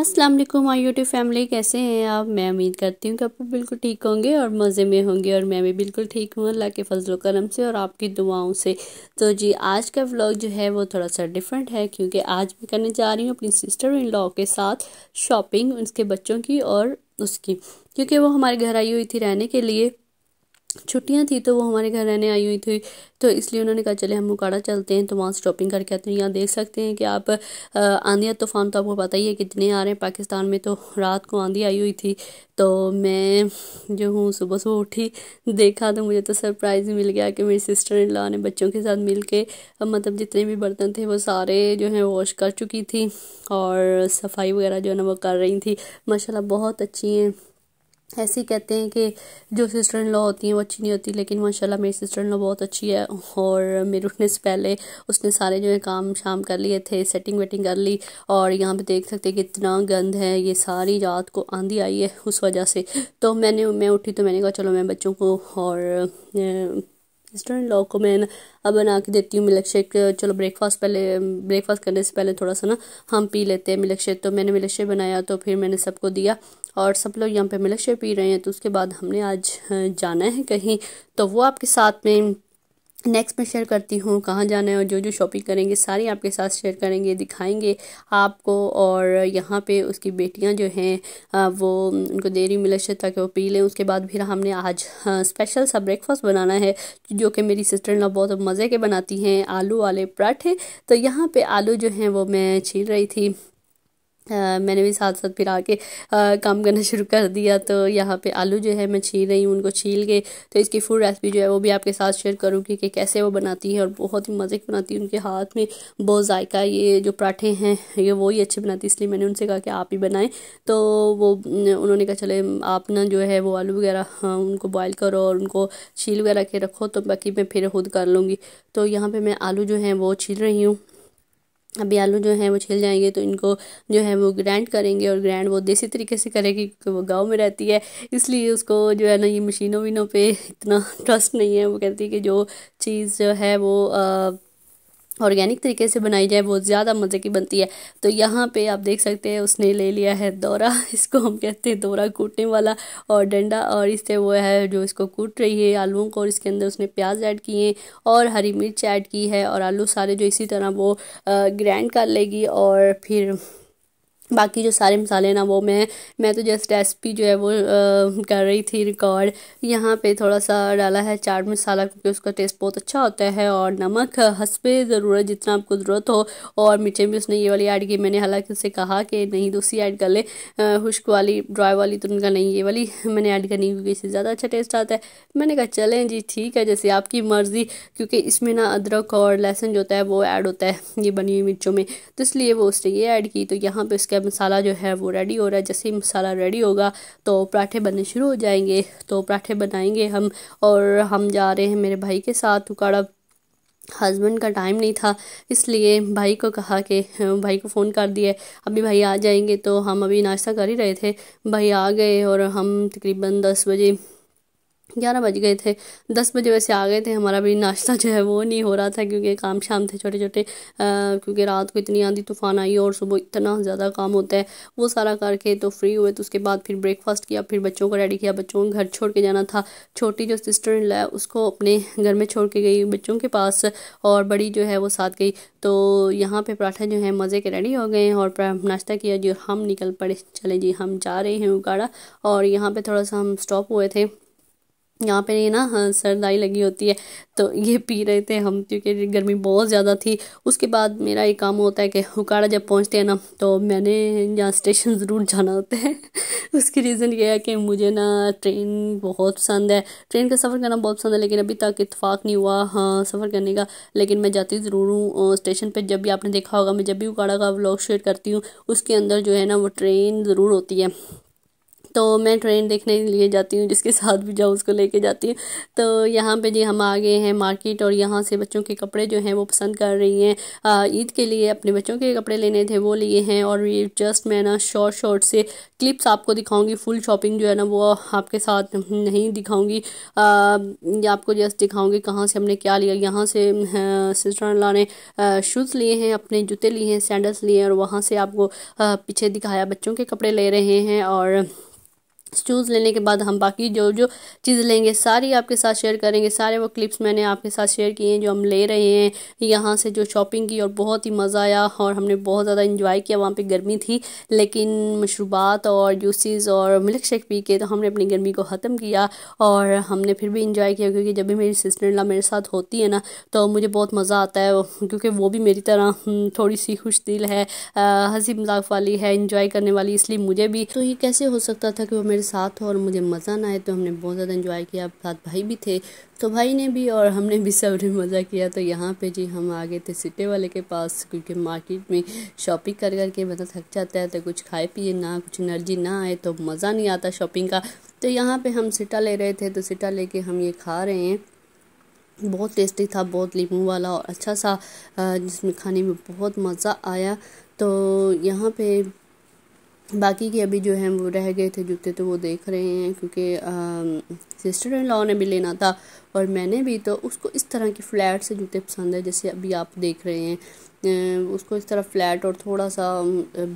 अस्सलाम वालेकुम my YouTube family कैसे हैं आप मैं उम्मीद करती हूँ कि आप बिल्कुल ठीक होंगे और मज़े में होंगे और मैं भी बिल्कुल ठीक हूँ अल्लाह के फजल करम से और आपकी दुआओं से तो जी आज का व्लॉग जो है वो थोड़ा सा डिफरेंट है क्योंकि आज मैं करने जा रही हूँ अपनी सिस्टर इन लॉ के साथ शॉपिंग उसके बच्चों की और उसकी क्योंकि वो हमारे घर आई हुई थी रहने के लिए छुट्टियां थी तो वो हमारे घर रहने आई हुई थी तो इसलिए उन्होंने कहा चले हम मुकाड़ा चलते हैं तो वहाँ से शॉपिंग करके आते हैं यहाँ देख सकते हैं कि आप आंधिया तूफ़ान तो आपको पता ही है कितने आ रहे हैं पाकिस्तान में तो रात को आंधी आई हुई थी तो मैं जो हूँ सुबह सुबह उठी देखा तो मुझे तो सरप्राइज़ मिल गया कि मेरी सिस्टर इन लॉ ने बच्चों के साथ मिल के मतलब जितने भी बर्तन थे वो सारे जो हैं वॉश कर चुकी थी और सफाई वगैरह जो है ना वो कर रही थी माशाल्लाह बहुत अच्छी हैं ऐसे ही कहते हैं कि जो सिस्टर इन लॉ होती हैं वो अच्छी नहीं होती लेकिन माशाल्लाह मेरी सिस्टर इन लॉ बहुत अच्छी है और मेरे उठने से पहले उसने सारे जो है काम शाम कर लिए थे सेटिंग वेटिंग कर ली और यहाँ पे देख सकते हैं कि इतना गंद है ये सारी रात को आंधी आई है उस वजह से तो मैंने मैं उठी तो मैंने कहा चलो मैं बच्चों को और स्टूडेंट लॉ को मैं अब बना के देती हूँ मिल्क शेक चलो ब्रेकफास्ट पहले ब्रेकफास्ट करने से पहले थोड़ा सा ना हम पी लेते हैं मिल्क शेक तो मैंने मिल्क शेक बनाया तो फिर मैंने सबको दिया और सब लोग यहाँ पे मिल्क शेक पी रहे हैं तो उसके बाद हमने आज जाना है कहीं तो वो आपके साथ में नेक्स्ट मैं शेयर करती हूँ कहाँ जाना है और जो जो शॉपिंग करेंगे सारी आपके साथ शेयर करेंगे दिखाएंगे आपको और यहाँ पे उसकी बेटियाँ जो हैं वो उनको देरी मिले शायद ताकि वो पी लें उसके बाद फिर हमने आज स्पेशल सा ब्रेकफास्ट बनाना है जो कि मेरी सिस्टर ना बहुत मज़े के बनाती हैं आलू वाले पराठे तो यहाँ पर आलू जो हैं वो मैं छील रही थी मैंने भी साथ साथ फिर आके काम करना शुरू कर दिया तो यहाँ पे आलू जो है मैं छील रही हूँ उनको छील के तो इसकी फूड रेसिपी जो है वो भी आपके साथ शेयर करूँगी कि कैसे वो बनाती है और बहुत ही मज़े की बनाती है उनके हाथ में बहुत जायका ये जो पराठे हैं ये वो ही अच्छे बनाती इसलिए मैंने उनसे कहा कि आप ही बनाएं तो वो उन्होंने कहा चले आप ना जो है वो आलू वगैरह हाँ, उनको बॉयल करो और उनको छील वगैरह के रखो तो बाकी मैं फिर खुद कर लूँगी तो यहाँ पर मैं आलू जो है वो छील रही हूँ अभी आलू जो है वो छिल जाएंगे तो इनको जो है वो ग्राइंड करेंगे और ग्राइंड वो देसी तरीके से करेगी क्योंकि वो गांव में रहती है इसलिए उसको जो है ना ये मशीनों वीनों पे इतना ट्रस्ट नहीं है वो कहती है कि जो चीज़ जो है वो आ, ऑर्गेनिक तरीके से बनाई जाए वो ज़्यादा मज़े की बनती है तो यहाँ पे आप देख सकते हैं उसने ले लिया है दौरा इसको हम कहते हैं दौरा कूटने वाला और डंडा और इससे वो है जो इसको कूट रही है आलूओं को और इसके अंदर उसने प्याज ऐड किए और हरी मिर्च ऐड की है और आलू सारे जो इसी तरह वो ग्रैंड कर लेगी और फिर बाकी जो सारे मसाले ना वो मैं मैं तो जस्ट रेसिपी जो है वो आ, कर रही थी रिकॉर्ड यहाँ पे थोड़ा सा डाला है चाट मसाला क्योंकि उसका टेस्ट बहुत अच्छा होता है और नमक हंसपे ज़रूरत जितना आपको ज़रूरत हो और मिर्चें भी उसने ये वाली ऐड की मैंने हालांकि उससे कहा कि नहीं दूसरी ऐड कर ले खुश्क वाली ड्राई वाली तो उनका नहीं ये वाली मैंने ऐड करनी क्योंकि इससे ज़्यादा अच्छा टेस्ट आता है मैंने कहा चलें जी ठीक है जैसे आपकी मर्ज़ी क्योंकि इसमें ना अदरक और लहसुन जो होता है वो ऐड होता है ये बनी हुई मिर्चों में तो इसलिए वो उसने ये ऐड की तो यहाँ पर उसका जब मसाला जो है वो रेडी हो रहा है जैसे ही मसाला रेडी होगा तो पराठे बनने शुरू हो जाएंगे तो पराठे बनाएंगे हम और हम जा रहे हैं मेरे भाई के साथ उकाड़ा हस्बैंड का टाइम नहीं था इसलिए भाई को कहा कि भाई को फ़ोन कर दिया अभी भाई आ जाएंगे तो हम अभी नाश्ता कर ही रहे थे भाई आ गए और हम तकरीबन दस बजे ग्यारह बज गए थे दस बजे वैसे आ गए थे हमारा भी नाश्ता जो है वो नहीं हो रहा था क्योंकि काम शाम थे छोटे छोटे क्योंकि रात को इतनी आंधी तूफान आई और सुबह इतना ज़्यादा काम होता है वो सारा करके तो फ्री हुए तो उसके बाद फिर ब्रेकफास्ट किया फिर बच्चों को रेडी किया बच्चों को घर छोड़ के जाना था छोटी जो सिस्टर इन है उसको अपने घर में छोड़ के गई बच्चों के पास और बड़ी जो है वो साथ गई तो यहाँ पर पराठा जो है मज़े के रेडी हो गए और नाश्ता किया जी और हम निकल पड़े चले जी हम जा रहे हैं उगाड़ा और यहाँ पर थोड़ा सा हम स्टॉप हुए थे यहाँ पे ना हाँ, सर्दाई लगी होती है तो ये पी रहे थे हम क्योंकि गर्मी बहुत ज़्यादा थी उसके बाद मेरा ये काम होता है कि हुकाड़ा जब पहुँचते हैं ना तो मैंने यहाँ स्टेशन ज़रूर जाना होता है उसकी रीज़न ये है कि मुझे ना ट्रेन बहुत पसंद है ट्रेन का सफ़र करना बहुत पसंद है लेकिन अभी तक इतफाक़ नहीं हुआ हाँ सफ़र करने का लेकिन मैं जाती ज़रूर हूँ स्टेशन पर जब भी आपने देखा होगा मैं जब भी उकाड़ा का ब्लॉग शेयर करती हूँ उसके अंदर जो है ना वो ट्रेन ज़रूर होती है तो मैं ट्रेन देखने के लिए जाती हूँ जिसके साथ भी जाऊँ उसको लेके जाती हूँ तो यहाँ पे जी हम आ गए हैं मार्केट और यहाँ से बच्चों के कपड़े जो हैं वो पसंद कर रही हैं ईद के लिए अपने बच्चों के कपड़े लेने थे वो लिए हैं और ये जस्ट मैं ना शॉर्ट शॉर्ट से क्लिप्स आपको दिखाऊंगी फुल शॉपिंग जो है ना वो आपके साथ नहीं दिखाऊँगी आपको जस्ट दिखाऊँगी कहाँ से हमने क्या लिया यहाँ से सिस्टर हाँ, ला ने शूज़ लिए हैं अपने जूते लिए हैं सैंडल्स लिए हैं और वहाँ से आपको पीछे दिखाया बच्चों के कपड़े ले रहे हैं और स्टूज़ लेने के बाद हम बाकी जो जो चीज़ लेंगे सारी आपके साथ शेयर करेंगे सारे वो क्लिप्स मैंने आपके साथ शेयर किए हैं जो हम ले रहे हैं यहाँ से जो शॉपिंग की और बहुत ही मज़ा आया और हमने बहुत ज़्यादा इन्जॉय किया वहाँ पे गर्मी थी लेकिन मशरूबात और जूसेस और मिल्क शेक पी के तो हमने अपनी गर्मी को ख़त्म किया और हमने फिर भी इंजॉय किया क्योंकि जब भी मेरी सिस्टर ला मेरे साथ होती है ना तो मुझे बहुत मज़ा आता है क्योंकि वो भी मेरी तरह हम्म, थोड़ी सी खुश दिल है हंसी मजाक वाली है इंजॉय करने वाली इसलिए मुझे भी तो ये कैसे हो सकता था कि वो मेरे मेरे साथ हो और मुझे मज़ा ना आए तो हमने बहुत ज़्यादा इन्जॉय किया साथ भाई भी थे तो भाई ने भी और हमने भी सब ने मज़ा किया तो यहाँ पे जी हम आ गए थे सिटे वाले के पास क्योंकि मार्केट में शॉपिंग कर करके मतलब थक जाता है तो कुछ खाए पिए ना कुछ एनर्जी ना आए तो मज़ा नहीं आता शॉपिंग का तो यहाँ पर हम सिटा ले रहे थे तो सिटा ले हम ये खा रहे हैं बहुत टेस्टी था बहुत लीमू वाला और अच्छा सा जिसमें खाने में बहुत मज़ा आया तो यहाँ पे बाकी के अभी जो है वो रह गए थे जूते तो वो देख रहे हैं क्योंकि सिस्टर इन लॉ ने भी लेना था और मैंने भी तो उसको इस तरह के फ्लैट से जूते पसंद है जैसे अभी आप देख रहे हैं उसको इस तरह फ्लैट और थोड़ा सा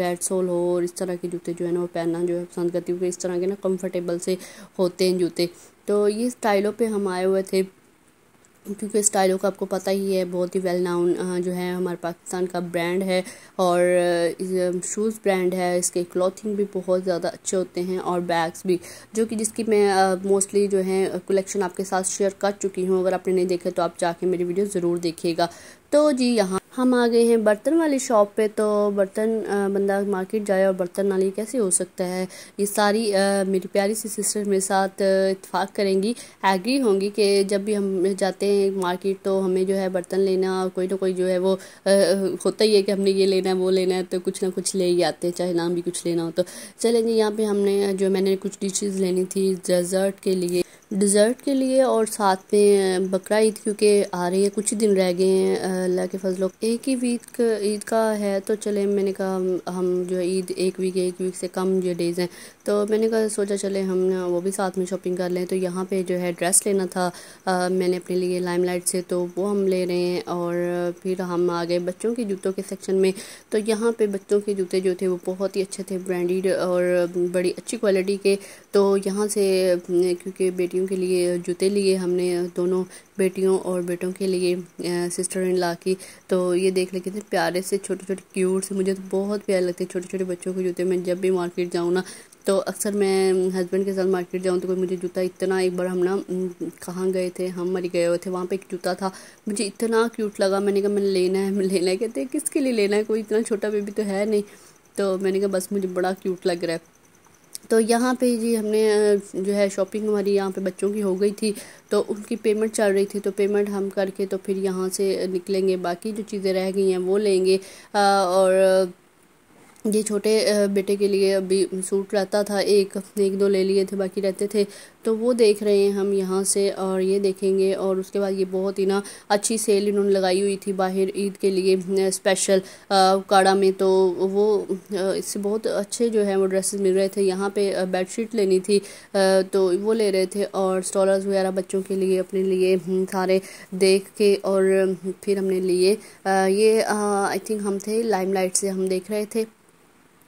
बेड सोल हो और इस तरह के जूते जो है ना वो पहनना जो है पसंद करती हूँ क्योंकि इस तरह के ना कम्फ़र्टेबल से होते हैं जूते तो ये स्टाइलों पर हम आए हुए थे क्योंकि स्टाइलो का आपको पता ही है बहुत ही वेल नाउन जो है हमारे पाकिस्तान का ब्रांड है और शूज़ ब्रांड है इसके क्लॉथिंग भी बहुत ज़्यादा अच्छे होते हैं और बैग्स भी जो कि जिसकी मैं मोस्टली जो है कलेक्शन आपके साथ शेयर कर चुकी हूँ अगर आपने नहीं देखा तो आप जाके मेरी वीडियो ज़रूर देखिएगा तो जी यहाँ हम आ गए हैं बर्तन वाली शॉप पे तो बर्तन बंदा मार्केट जाए और बर्तन ना ले कैसे हो सकता है ये सारी आ, मेरी प्यारी सी सिस्टर मेरे साथ इतफाक़ करेंगी एग्री होंगी कि जब भी हम जाते हैं मार्केट तो हमें जो है बर्तन लेना और कोई ना कोई जो है वो आ, होता ही है कि हमने ये लेना है वो लेना है तो कुछ ना कुछ ले ही आते हैं चाहे नाम भी कुछ लेना हो तो चलेंगे यहाँ पर हमने जो मैंने कुछ डिशेज़ लेनी थी डेजर्ट के लिए डिज़र्ट के लिए और साथ में बकरा ईद क्योंकि आ रही है कुछ ही दिन रह गए हैं अल्लाह के फजलों एक ही वीक ईद का है तो चले मैंने कहा हम जो ईद एक वीक एक वीक से कम जो डेज़ हैं तो मैंने कहा सोचा चले हम वो भी साथ में शॉपिंग कर लें तो यहाँ पे जो है ड्रेस लेना था आ, मैंने अपने लिए लाइट से तो वो हम ले रहे हैं और फिर हम आ गए बच्चों के जूतों के सेक्शन में तो यहाँ पर बच्चों के जूते जो थे वो बहुत ही अच्छे थे ब्रांडेड और बड़ी अच्छी क्वालिटी के तो यहाँ से क्योंकि बेटी बेटियों के लिए जूते लिए हमने दोनों बेटियों और बेटों के लिए सिस्टर इन ला की तो ये देख ले कितने प्यारे से छोटे छोटे क्यूट से मुझे तो बहुत प्यारे लगते हैं छोटे छोटे बच्चों के जूते मैं जब भी मार्केट जाऊँ ना तो अक्सर मैं हस्बैंड के साथ मार्केट जाऊँ तो कोई मुझे जूता इतना एक बार हम ना कहाँ गए थे हम मरी गए हुए थे वहाँ पे एक जूता था मुझे इतना क्यूट लगा मैंने कहा मैंने लेना है लेना है कहते हैं किसके लिए लेना है कोई इतना छोटा बेबी तो है नहीं तो मैंने कहा बस मुझे बड़ा क्यूट लग रहा है तो यहाँ पे जी हमने जो है शॉपिंग हमारी यहाँ पे बच्चों की हो गई थी तो उनकी पेमेंट चल रही थी तो पेमेंट हम करके तो फिर यहाँ से निकलेंगे बाकी जो चीज़ें रह गई हैं वो लेंगे और ये छोटे बेटे के लिए अभी सूट रहता था एक एक दो ले लिए थे बाकी रहते थे तो वो देख रहे हैं हम यहाँ से और ये देखेंगे और उसके बाद ये बहुत ही ना अच्छी सेल इन्होंने लगाई हुई थी बाहर ईद के लिए स्पेशल काड़ा में तो वो इससे बहुत अच्छे जो है वो ड्रेसेस मिल रहे थे यहाँ पे बेडशीट लेनी थी तो वो ले रहे थे और स्टॉलर्स वगैरह बच्चों के लिए अपने लिए हम्म, सारे देख के और फिर हमने लिए ये आई थिंक हम थे लाइम से हम देख रहे थे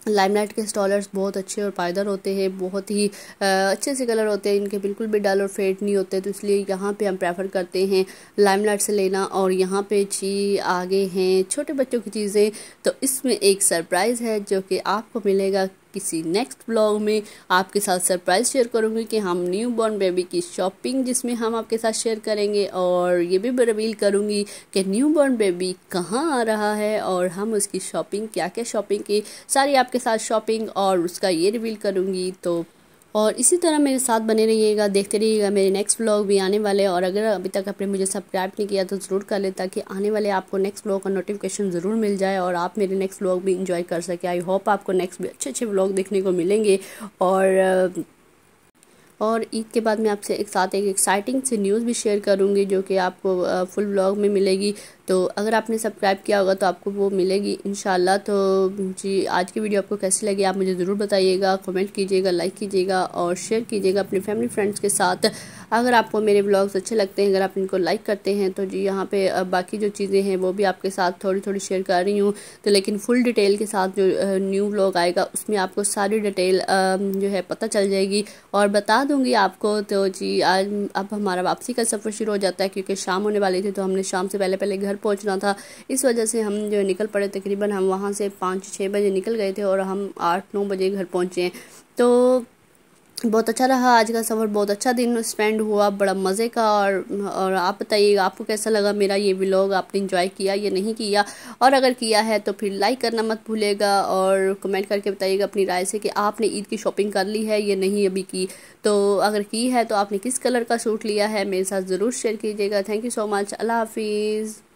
लाइमलाइट के स्टॉलर्स बहुत अच्छे और पायदार होते हैं बहुत ही अच्छे से कलर होते हैं इनके बिल्कुल भी डल और फेड नहीं होते तो इसलिए यहाँ पे हम प्रेफर करते हैं लाइमलाइट से लेना और यहाँ पे जी आगे हैं छोटे बच्चों की चीज़ें तो इसमें एक सरप्राइज़ है जो कि आपको मिलेगा किसी नेक्स्ट ब्लॉग में आपके साथ सरप्राइज़ शेयर करूँगी कि हम न्यू बॉर्न बेबी की शॉपिंग जिसमें हम आपके साथ शेयर करेंगे और ये भी रिवील करूँगी कि न्यू बॉर्न बेबी कहाँ आ रहा है और हम उसकी शॉपिंग क्या क्या शॉपिंग की सारी आपके साथ शॉपिंग और उसका ये रिवील करूँगी तो और इसी तरह मेरे साथ बने रहिएगा देखते रहिएगा मेरे नेक्स्ट ब्लॉग भी आने वाले और अगर अभी तक आपने मुझे सब्सक्राइब नहीं किया तो ज़रूर कर ले ताकि आने वाले आपको नेक्स्ट ब्लॉग का नोटिफिकेशन ज़रूर मिल जाए और आप मेरे नेक्स्ट ब्लॉग भी इंजॉय कर सके आई होप आपको नेक्स्ट भी अच्छे अच्छे ब्लॉग देखने को मिलेंगे और और ईद के बाद मैं आपसे एक साथ एक एक्साइटिंग सी न्यूज़ भी शेयर करूँगी जो कि आपको फुल ब्लॉग में मिलेगी तो अगर आपने सब्सक्राइब किया होगा तो आपको वो मिलेगी इन तो जी आज की वीडियो आपको कैसी लगी आप मुझे ज़रूर बताइएगा कमेंट कीजिएगा लाइक कीजिएगा और शेयर कीजिएगा अपने फैमिली फ्रेंड्स के साथ अगर आपको मेरे ब्लॉग्स अच्छे लगते हैं अगर आप इनको लाइक करते हैं तो जी यहाँ पे बाकी जो चीज़ें हैं वो भी आपके साथ थोड़ी थोड़ी शेयर कर रही हूँ तो लेकिन फुल डिटेल के साथ जो न्यू ब्लॉग आएगा उसमें आपको सारी डिटेल जो है पता चल जाएगी और बता दूँगी आपको तो जी आज अब हमारा वापसी का सफ़र शुरू हो जाता है क्योंकि शाम होने वाली थी तो हमने शाम से पहले पहले घर पहुंचना था इस वजह से हम जो निकल पड़े तकरीबन हम वहाँ से पाँच छः बजे निकल गए थे और हम आठ नौ बजे घर पहुँचे हैं तो बहुत अच्छा रहा आज का सफ़र बहुत अच्छा दिन स्पेंड हुआ बड़ा मज़े का और और आप बताइएगा आपको कैसा लगा मेरा ये व्लॉग आपने इंजॉय किया या नहीं किया और अगर किया है तो फिर लाइक करना मत भूलेगा और कमेंट करके बताइएगा अपनी राय से कि आपने ईद की शॉपिंग कर ली है या नहीं अभी की तो अगर की है तो आपने किस कलर का सूट लिया है मेरे साथ ज़रूर शेयर कीजिएगा थैंक यू सो मच अल्लाह हाफिज़